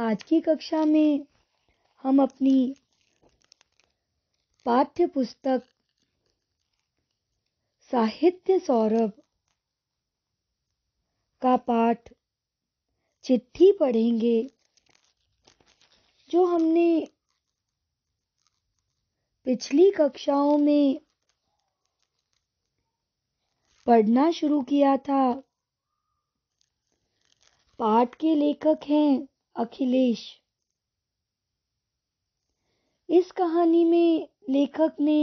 आज की कक्षा में हम अपनी पाठ्य पुस्तक साहित्य सौरभ का पाठ चिट्ठी पढ़ेंगे जो हमने पिछली कक्षाओं में पढ़ना शुरू किया था पाठ के लेखक हैं अखिलेश इस कहानी में लेखक ने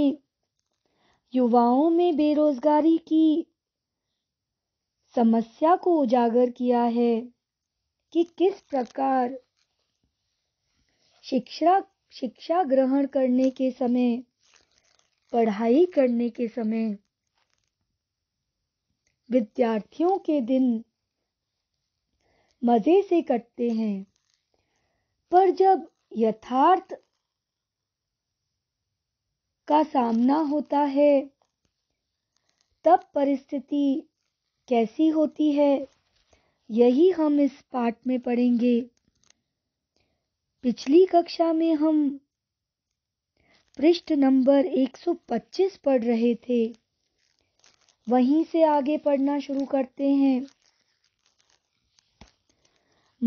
युवाओं में बेरोजगारी की समस्या को उजागर किया है कि किस प्रकार शिक्षा शिक्षा ग्रहण करने के समय पढ़ाई करने के समय विद्यार्थियों के दिन मजे से कटते हैं पर जब यथार्थ का सामना होता है तब परिस्थिति कैसी होती है यही हम इस पाठ में पढ़ेंगे पिछली कक्षा में हम पृष्ठ नंबर 125 पढ़ रहे थे वहीं से आगे पढ़ना शुरू करते हैं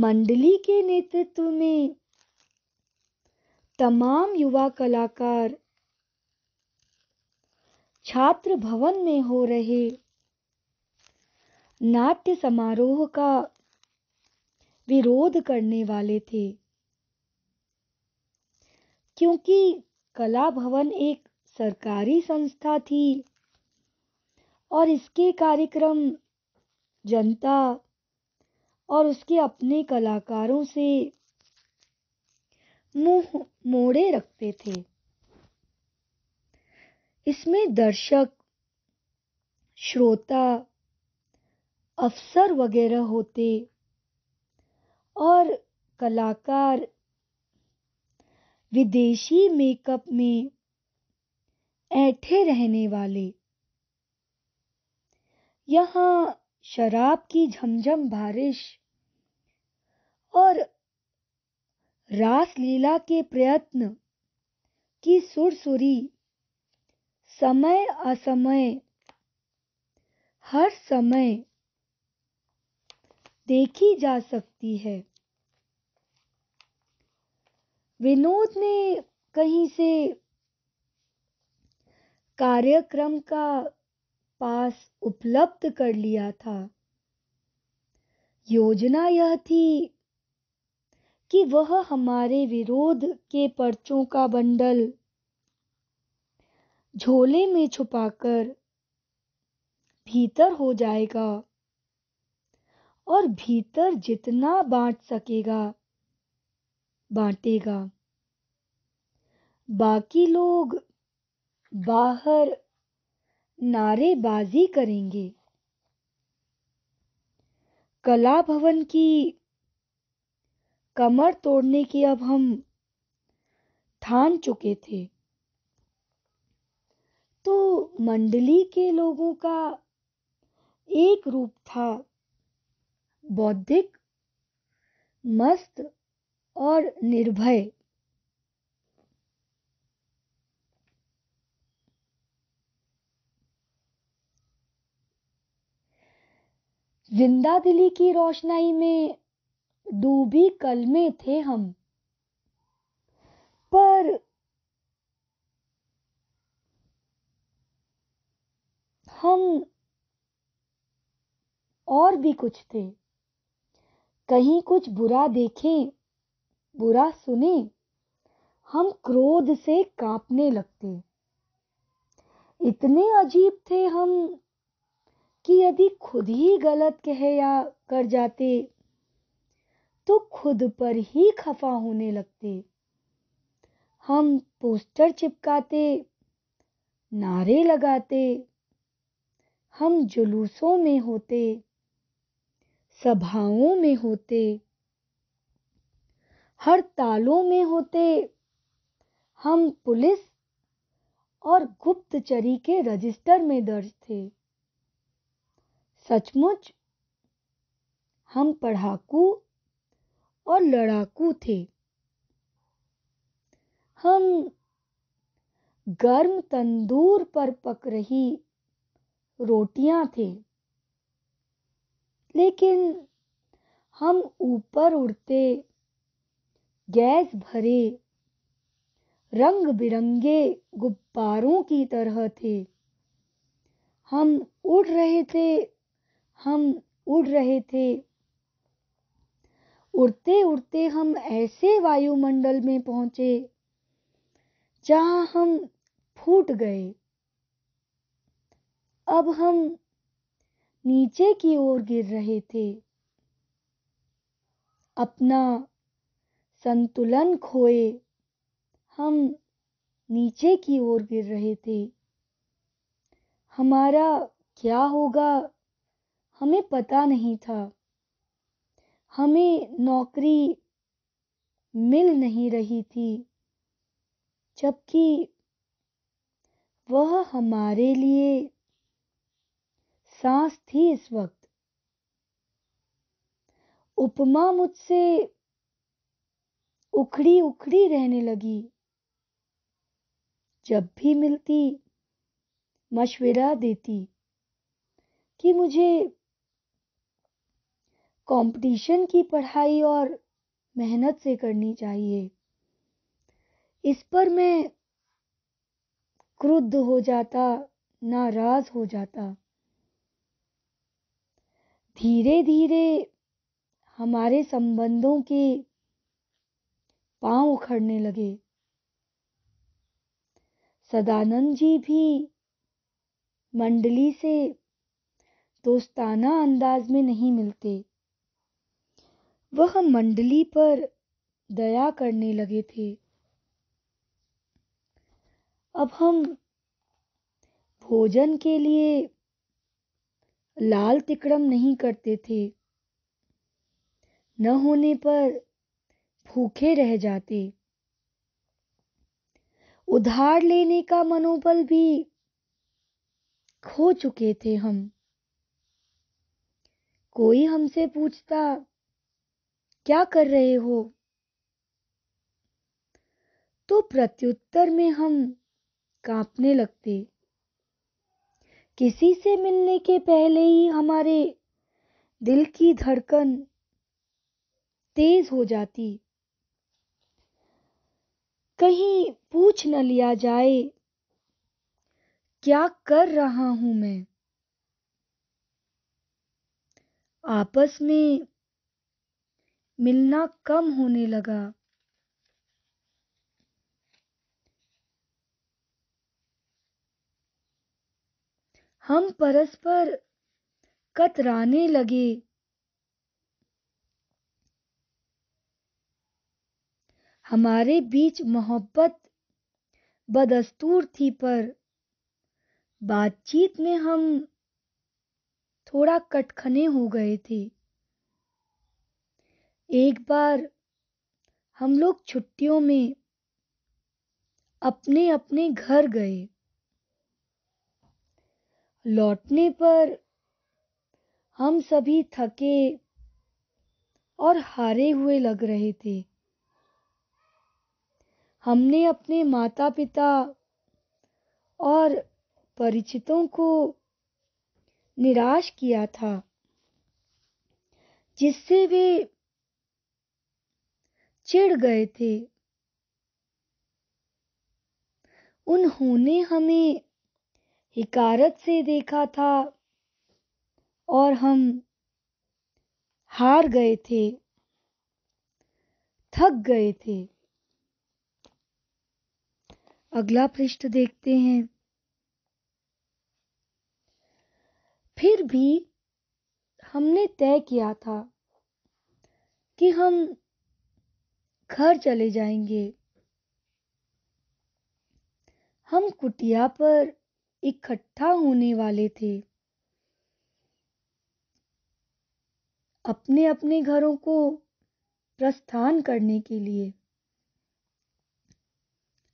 मंडली के नेतृत्व में तमाम युवा कलाकार छात्र भवन में हो रहे नाट्य समारोह का विरोध करने वाले थे क्योंकि कला भवन एक सरकारी संस्था थी और इसके कार्यक्रम जनता और उसके अपने कलाकारों से मुंह मोड़े रखते थे इसमें दर्शक श्रोता अफसर वगैरह होते और कलाकार विदेशी मेकअप में ऐठे रहने वाले यहाँ शराब की झमझम बारिश और रासलीला के प्रयत्न की सुरसुरी समय असमय हर समय देखी जा सकती है विनोद ने कहीं से कार्यक्रम का पास उपलब्ध कर लिया था योजना यह थी कि वह हमारे विरोध के पर्चों का बंडल झोले में छुपाकर भीतर हो जाएगा और भीतर जितना बांट सकेगा बांटेगा बाकी लोग बाहर नारेबाजी करेंगे कला भवन की कमर तोड़ने की अब हम ठान चुके थे तो मंडली के लोगों का एक रूप था बौद्धिक मस्त और निर्भय जिंदा दिली की रोशनाई में डूबी कल में थे हम पर हम और भी कुछ थे कहीं कुछ बुरा देखें बुरा सुने हम क्रोध से कांपने लगते इतने अजीब थे हम कि यदि खुद ही गलत कहे या कर जाते तो खुद पर ही खफा होने लगते हम पोस्टर चिपकाते नारे लगाते हम जुलूसों में होते सभाओं में होते हर तालों में होते हम पुलिस और गुप्तचरी के रजिस्टर में दर्ज थे सचमुच हम पढ़ाकू और लड़ाकू थे हम गर्म तंदूर पर पक रही रोटियां थे लेकिन हम ऊपर उड़ते गैस भरे रंग बिरंगे गुब्बारों की तरह थे हम उड़ रहे थे हम उड़ रहे थे उड़ते उड़ते हम ऐसे वायुमंडल में पहुंचे जहां हम फूट गए अब हम नीचे की ओर गिर रहे थे अपना संतुलन खोए हम नीचे की ओर गिर रहे थे हमारा क्या होगा हमें पता नहीं था हमें नौकरी मिल नहीं रही थी जबकि वह हमारे लिए सांस थी इस वक्त उपमा मुझसे उखड़ी उखड़ी रहने लगी जब भी मिलती मशविरा देती कि मुझे कंपटीशन की पढ़ाई और मेहनत से करनी चाहिए इस पर मैं क्रुद्ध हो जाता नाराज हो जाता धीरे धीरे हमारे संबंधों के पांव उखड़ने लगे सदानंद जी भी मंडली से दोस्ताना अंदाज में नहीं मिलते वह मंडली पर दया करने लगे थे अब हम भोजन के लिए लाल तिकड़म नहीं करते थे न होने पर भूखे रह जाते उधार लेने का मनोबल भी खो चुके थे हम कोई हमसे पूछता क्या कर रहे हो तो प्रत्युत्तर में हम कांपने लगते किसी से मिलने के पहले ही हमारे दिल की धड़कन तेज हो जाती कहीं पूछ न लिया जाए क्या कर रहा हूं मैं आपस में मिलना कम होने लगा हम परस्पर कतराने लगे हमारे बीच मोहब्बत बदस्तूर थी पर बातचीत में हम थोड़ा कटखने हो गए थे एक बार हम लोग छुट्टियों में अपने अपने घर गए लौटने पर हम सभी थके और हारे हुए लग रहे थे हमने अपने माता पिता और परिचितों को निराश किया था जिससे वे चिढ़ गए थे उन्होंने हमें हिकारत से देखा था और हम हार गए थे थक गए थे अगला पृष्ठ देखते हैं फिर भी हमने तय किया था कि हम घर चले जाएंगे हम कुटिया पर इकट्ठा होने वाले थे अपने अपने घरों को प्रस्थान करने के लिए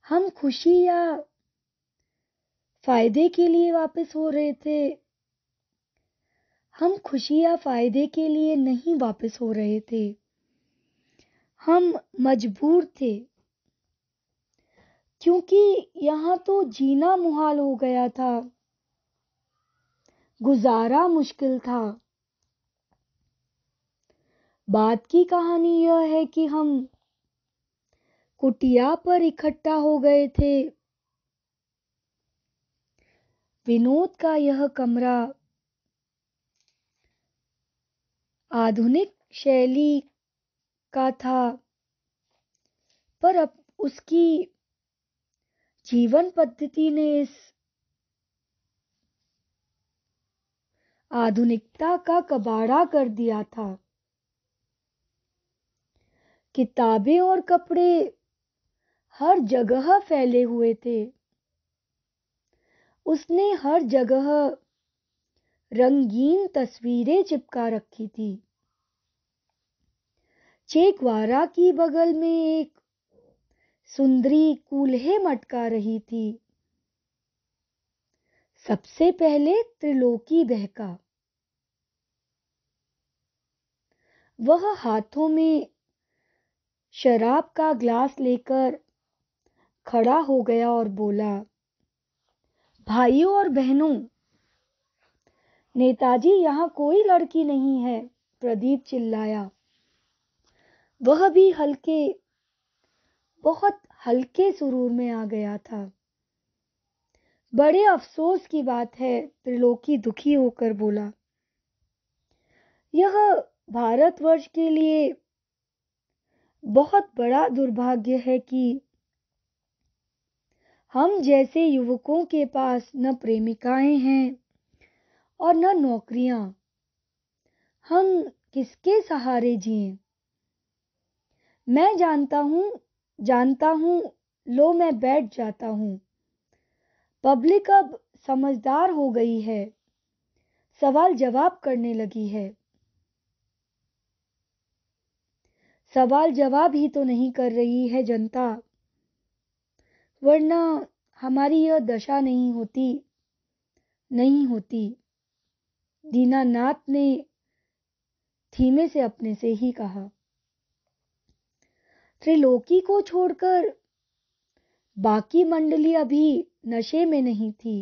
हम खुशी या फायदे के लिए वापस हो रहे थे हम खुशी या फायदे के लिए नहीं वापस हो रहे थे हम मजबूर थे क्योंकि यहाँ तो जीना मुहाल हो गया था गुजारा मुश्किल था बात की कहानी यह है कि हम कुटिया पर इकट्ठा हो गए थे विनोद का यह कमरा आधुनिक शैली का था पर अब उसकी जीवन पद्धति ने इस आधुनिकता का कबाड़ा कर दिया था किताबें और कपड़े हर जगह फैले हुए थे उसने हर जगह रंगीन तस्वीरें चिपका रखी थी चेकवारा की बगल में एक सुंदरी कूल्हे मटका रही थी सबसे पहले त्रिलोकी बहका वह हाथों में शराब का ग्लास लेकर खड़ा हो गया और बोला भाइयों और बहनों नेताजी यहाँ कोई लड़की नहीं है प्रदीप चिल्लाया वह भी हल्के बहुत हल्के सुरूर में आ गया था बड़े अफसोस की बात है त्रिलोकी दुखी होकर बोला यह भारतवर्ष के लिए बहुत बड़ा दुर्भाग्य है कि हम जैसे युवकों के पास न प्रेमिकाएं हैं और न नौकरियां हम किसके सहारे जिए मैं जानता हूँ जानता हूँ लो मैं बैठ जाता हूँ पब्लिक अब समझदार हो गई है सवाल जवाब करने लगी है सवाल जवाब ही तो नहीं कर रही है जनता वरना हमारी यह दशा नहीं होती नहीं होती दीनानाथ ने धीमे से अपने से ही कहा त्रिलोकी को छोड़कर बाकी मंडली अभी नशे में नहीं थी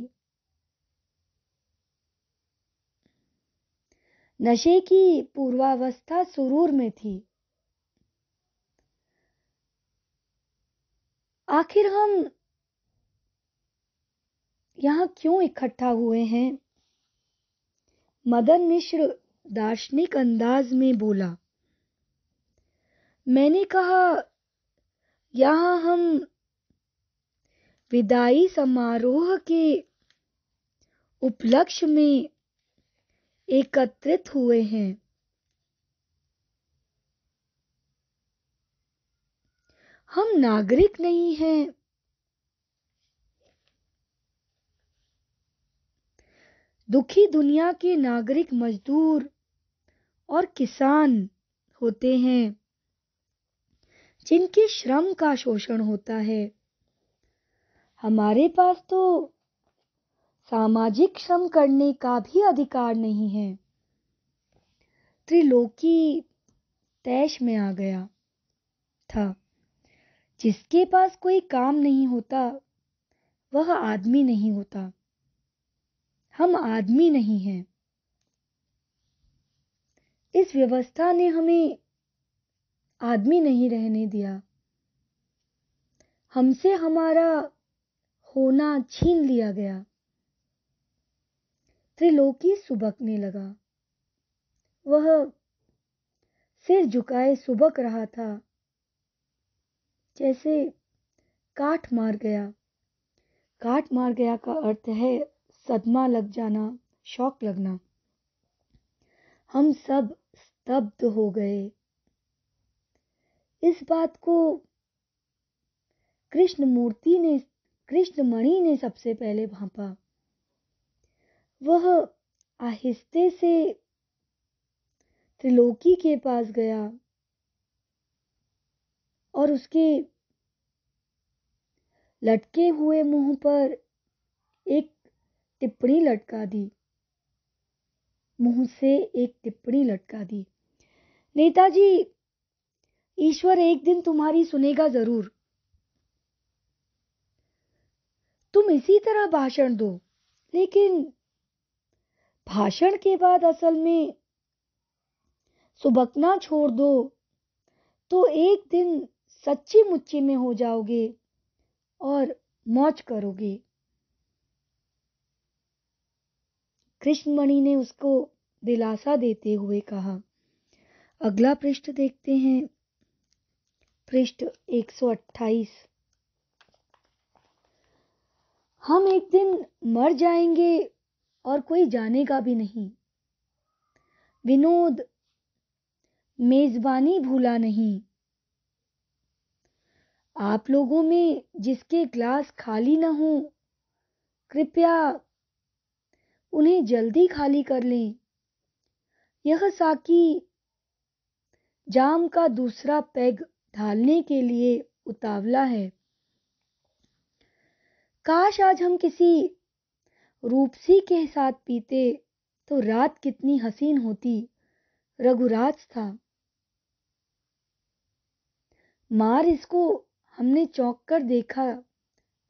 नशे की पूर्वावस्था सुरूर में थी आखिर हम यहां क्यों इकट्ठा हुए हैं मदन मिश्र दार्शनिक अंदाज में बोला मैंने कहा यहाँ हम विदाई समारोह के उपलक्ष्य में एकत्रित हुए हैं हम नागरिक नहीं हैं दुखी दुनिया के नागरिक मजदूर और किसान होते हैं जिनके श्रम का शोषण होता है हमारे पास तो सामाजिक श्रम करने का भी अधिकार नहीं है त्रिलोकी तैश में आ गया था जिसके पास कोई काम नहीं होता वह आदमी नहीं होता हम आदमी नहीं हैं इस व्यवस्था ने हमें आदमी नहीं रहने दिया हमसे हमारा होना छीन लिया गया त्रिलोकी सुबकने लगा वह सिर झुकाए सुबक रहा था जैसे काट मार गया काट मार गया का अर्थ है सदमा लग जाना शौक लगना हम सब स्तब्ध हो गए इस बात को कृष्ण मूर्ति ने कृष्ण मणि ने सबसे पहले भापा वह आहिस्ते से त्रिलोकी के पास गया और उसके लटके हुए मुंह पर एक टिप्पणी लटका दी मुंह से एक टिप्पणी लटका दी नेताजी ईश्वर एक दिन तुम्हारी सुनेगा जरूर तुम इसी तरह भाषण दो लेकिन भाषण के बाद असल में सुबकना छोड़ दो तो एक दिन सच्ची मुच्ची में हो जाओगे और मौज करोगे कृष्णमणि ने उसको दिलासा देते हुए कहा अगला पृष्ठ देखते हैं पृष्ठ 128 हम एक दिन मर जाएंगे और कोई जाने का भी नहीं विनोद मेजबानी भूला नहीं आप लोगों में जिसके ग्लास खाली ना हो कृपया उन्हें जल्दी खाली कर लें यह साकी जाम का दूसरा पैग ढालने के लिए उतावला है काश आज हम किसी रूपसी के साथ पीते तो रात कितनी हसीन होती रघुराज था मार इसको हमने चौंक कर देखा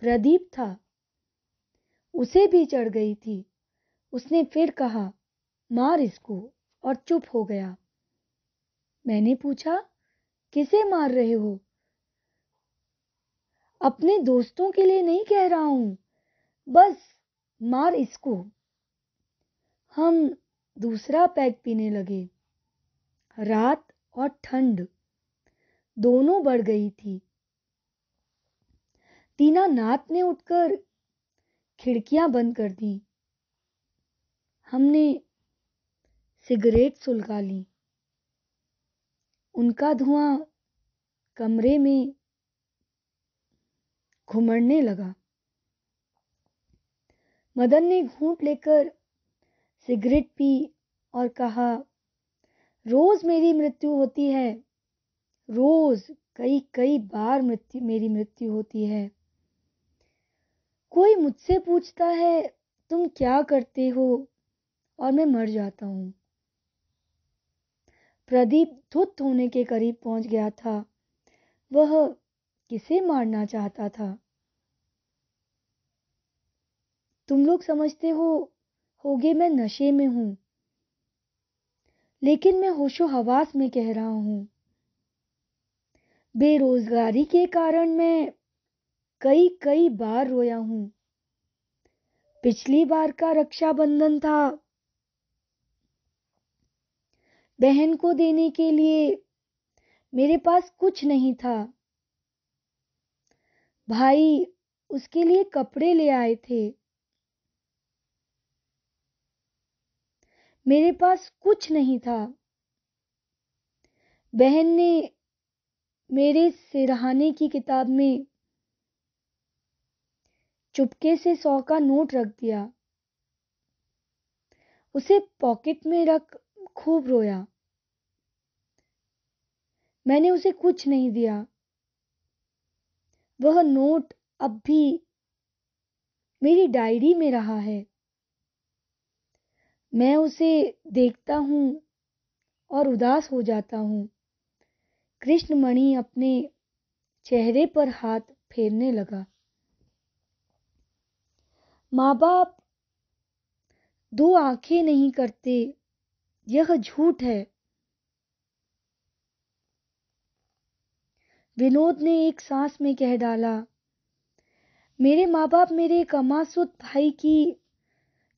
प्रदीप था उसे भी चढ़ गई थी उसने फिर कहा मार इसको और चुप हो गया मैंने पूछा किसे मार रहे हो अपने दोस्तों के लिए नहीं कह रहा हूं बस मार इसको हम दूसरा पैक पीने लगे रात और ठंड दोनों बढ़ गई थी तीना नाथ ने उठकर खिड़कियां बंद कर दी हमने सिगरेट सुलगा ली उनका धुआं कमरे में घुमड़ने लगा मदन ने घूंट लेकर सिगरेट पी और कहा रोज मेरी मृत्यु होती है रोज कई कई बार मृत्यु मेरी मृत्यु होती है कोई मुझसे पूछता है तुम क्या करते हो और मैं मर जाता हूँ प्रदीप धुत होने के करीब पहुंच गया था वह किसे मारना चाहता था तुम लोग समझते हो होगे मैं नशे में हूं लेकिन मैं होशो हवास में कह रहा हूं बेरोजगारी के कारण मैं कई कई बार रोया हूं पिछली बार का रक्षाबंधन था बहन को देने के लिए मेरे पास कुछ नहीं था भाई उसके लिए कपड़े ले आए थे मेरे पास कुछ नहीं था बहन ने मेरे सिरहाने की किताब में चुपके से सौ का नोट रख दिया उसे पॉकेट में रख खूब रोया मैंने उसे कुछ नहीं दिया वह नोट अब भी मेरी डायरी में रहा है मैं उसे देखता हूं और उदास हो जाता कृष्ण कृष्णमणि अपने चेहरे पर हाथ फेरने लगा मां बाप दो आंखें नहीं करते यह झूठ है विनोद ने एक सांस में कह डाला मेरे माँ बाप मेरे कमासुत भाई की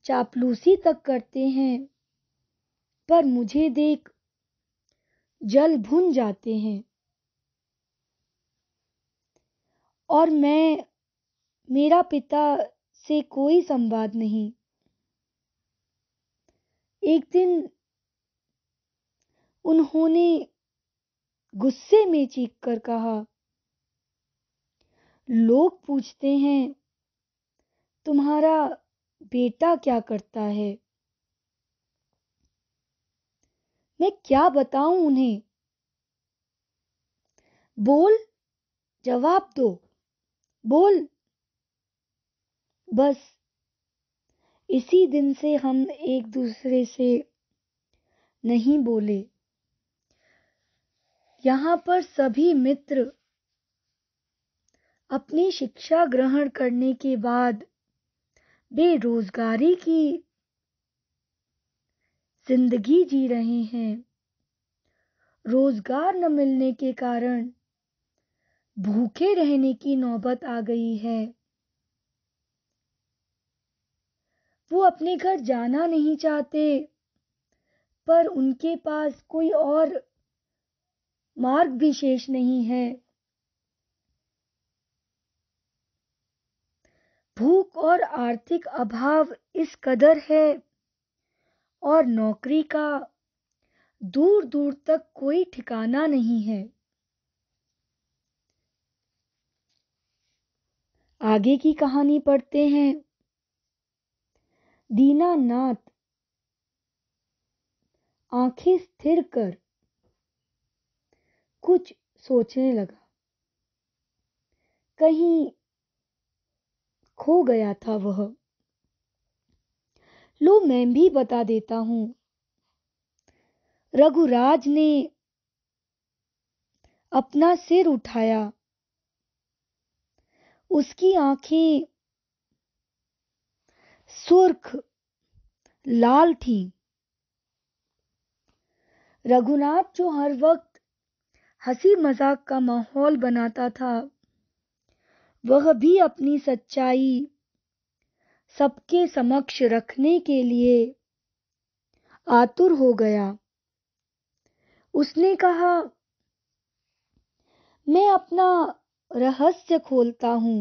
चापलूसी तक करते हैं पर मुझे देख जल भुन जाते हैं और मैं मेरा पिता से कोई संवाद नहीं एक दिन उन्होंने गुस्से में चीख कर कहा लोग पूछते हैं तुम्हारा बेटा क्या करता है मैं क्या बताऊं उन्हें बोल जवाब दो बोल बस इसी दिन से हम एक दूसरे से नहीं बोले यहाँ पर सभी मित्र अपनी शिक्षा ग्रहण करने के बाद बेरोजगारी की जिंदगी जी रहे हैं रोजगार न मिलने के कारण भूखे रहने की नौबत आ गई है वो अपने घर जाना नहीं चाहते पर उनके पास कोई और मार्ग भी शेष नहीं है भूख और आर्थिक अभाव इस कदर है और नौकरी का दूर दूर तक कोई ठिकाना नहीं है आगे की कहानी पढ़ते हैं दीनानाथ आंखें स्थिर कर कुछ सोचने लगा कहीं खो गया था वह लो मैं भी बता देता हूं रघुराज ने अपना सिर उठाया उसकी आंखें सुर्ख लाल थी रघुनाथ जो हर वक्त हंसी मजाक का माहौल बनाता था वह भी अपनी सच्चाई सबके समक्ष रखने के लिए आतुर हो गया उसने कहा मैं अपना रहस्य खोलता हूं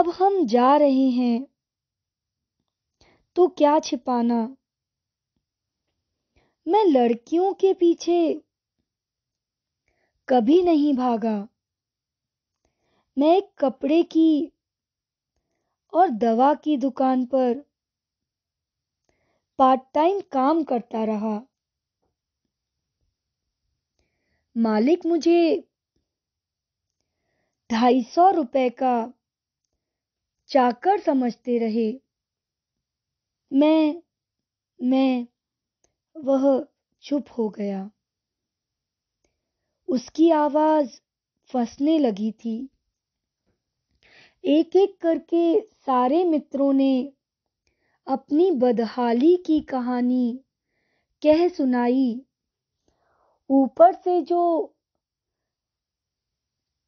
अब हम जा रहे हैं तो क्या छिपाना मैं लड़कियों के पीछे कभी नहीं भागा मैं एक कपड़े की और दवा की दुकान पर पार्ट टाइम काम करता रहा मालिक मुझे ढाई सौ रुपये का चाकर समझते रहे मैं मैं वह चुप हो गया उसकी आवाज फंसने लगी थी एक एक करके सारे मित्रों ने अपनी बदहाली की कहानी कह सुनाई ऊपर से जो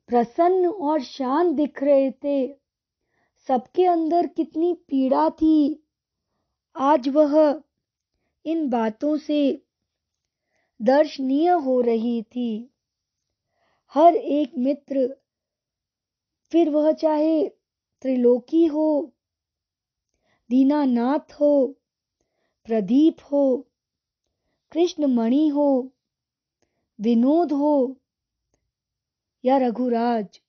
प्रसन्न और शांत दिख रहे थे सबके अंदर कितनी पीड़ा थी आज वह इन बातों से दर्शनीय हो रही थी हर एक मित्र फिर वह चाहे त्रिलोकी हो दीनानाथ हो प्रदीप हो कृष्णमणि हो विनोद हो या रघुराज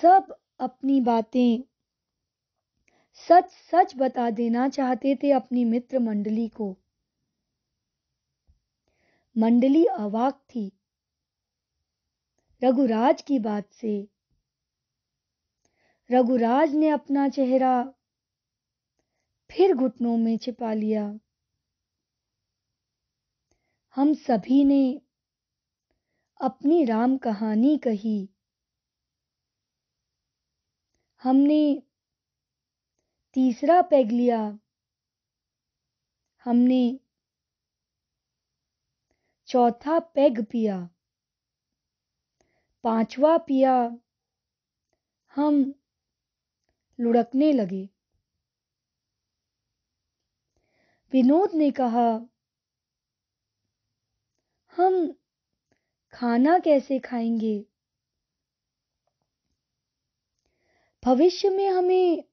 सब अपनी बातें सच सच बता देना चाहते थे अपनी मित्र मंडली को मंडली अवाक थी रघुराज की बात से रघुराज ने अपना चेहरा फिर घुटनों में छिपा लिया हम सभी ने अपनी राम कहानी कही हमने तीसरा पैग लिया हमने चौथा पैग पिया पांचवा पिया हम लुढ़कने लगे विनोद ने कहा हम खाना कैसे खाएंगे भविष्य में हमें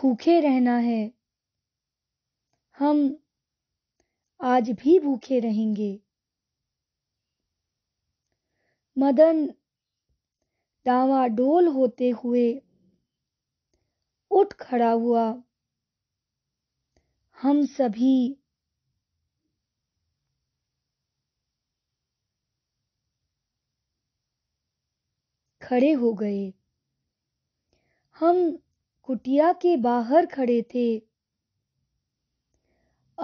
भूखे रहना है हम आज भी भूखे रहेंगे मदन डावाडोल होते हुए उठ खड़ा हुआ हम सभी खड़े हो गए हम कुटिया के बाहर खड़े थे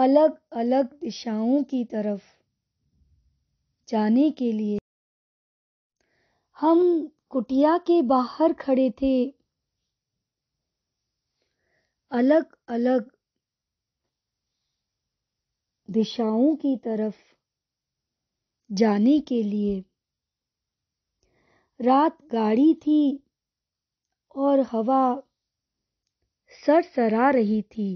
अलग अलग दिशाओं की तरफ जाने के लिए हम कुटिया के बाहर खड़े थे अलग अलग दिशाओं की तरफ जाने के लिए रात गाढ़ी थी और हवा सरसरा रही थी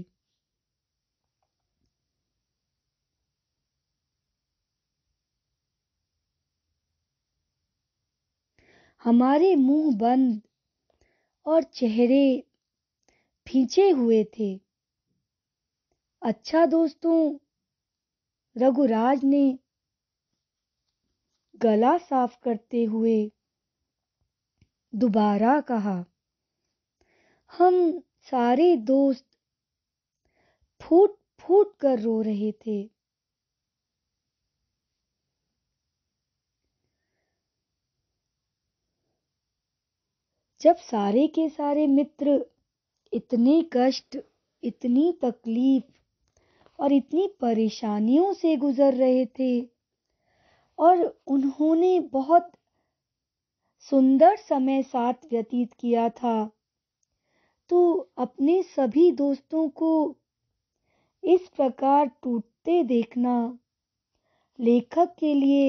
हमारे मुंह बंद और चेहरे फींचे हुए थे अच्छा दोस्तों रघुराज ने गला साफ करते हुए दोबारा कहा हम सारे दोस्त फूट फूट कर रो रहे थे जब सारे के सारे मित्र इतने कष्ट इतनी तकलीफ और इतनी परेशानियों से गुजर रहे थे और उन्होंने बहुत सुंदर समय साथ व्यतीत किया था तो अपने सभी दोस्तों को इस प्रकार टूटते देखना लेखक के लिए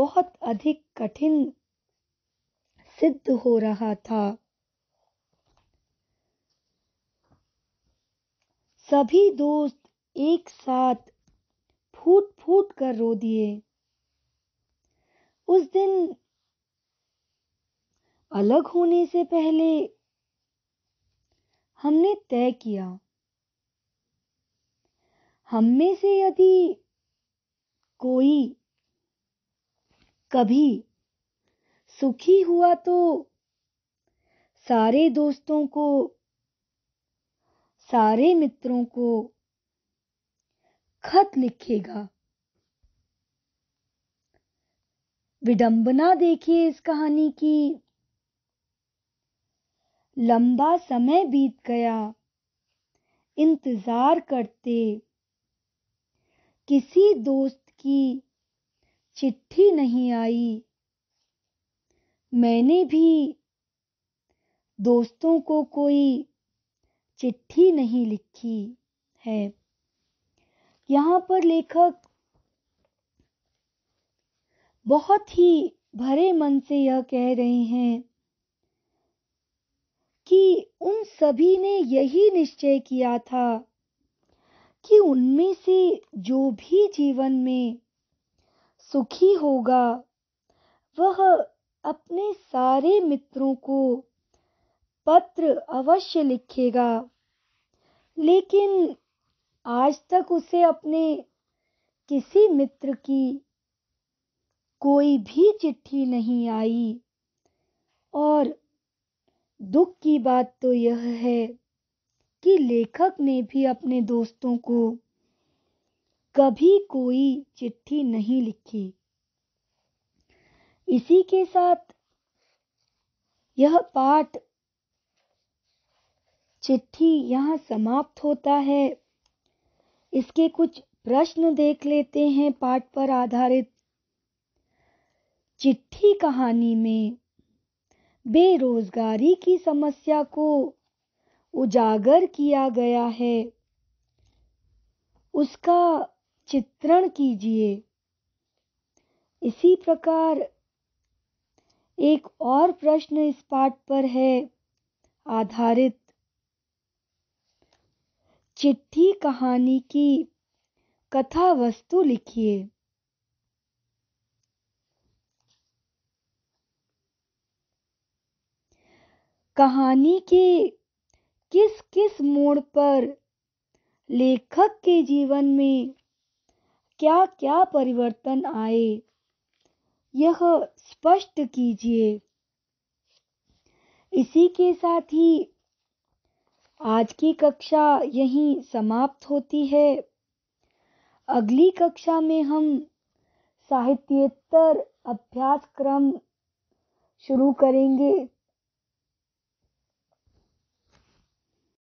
बहुत अधिक कठिन सिद्ध हो रहा था सभी दोस्त एक साथ फूट फूट कर रो दिए उस दिन अलग होने से पहले हमने तय किया हम में से यदि कोई कभी सुखी हुआ तो सारे दोस्तों को सारे मित्रों को खत लिखेगा विडंबना देखिए इस कहानी की लंबा समय बीत गया इंतजार करते किसी दोस्त की चिट्ठी नहीं आई मैंने भी दोस्तों को कोई चिट्ठी नहीं लिखी है यहाँ पर लेखक बहुत ही भरे मन से यह कह रहे हैं कि उन सभी ने यही निश्चय किया था कि उनमें से जो भी जीवन में सुखी होगा वह अपने सारे मित्रों को पत्र अवश्य लिखेगा लेकिन आज तक उसे अपने किसी मित्र की कोई भी चिट्ठी नहीं आई और दुख की बात तो यह है कि लेखक ने भी अपने दोस्तों को कभी कोई चिट्ठी नहीं लिखी इसी के साथ यह पाठ चिट्ठी यहाँ समाप्त होता है इसके कुछ प्रश्न देख लेते हैं पाठ पर आधारित चिट्ठी कहानी में बेरोजगारी की समस्या को उजागर किया गया है उसका चित्रण कीजिए इसी प्रकार एक और प्रश्न इस पाठ पर है आधारित चिट्ठी कहानी की कथा वस्तु लिखिए कहानी के किस किस मोड़ पर लेखक के जीवन में क्या क्या परिवर्तन आए यह स्पष्ट कीजिए इसी के साथ ही आज की कक्षा यहीं समाप्त होती है अगली कक्षा में हम साहित्येतर अभ्यासक्रम शुरू करेंगे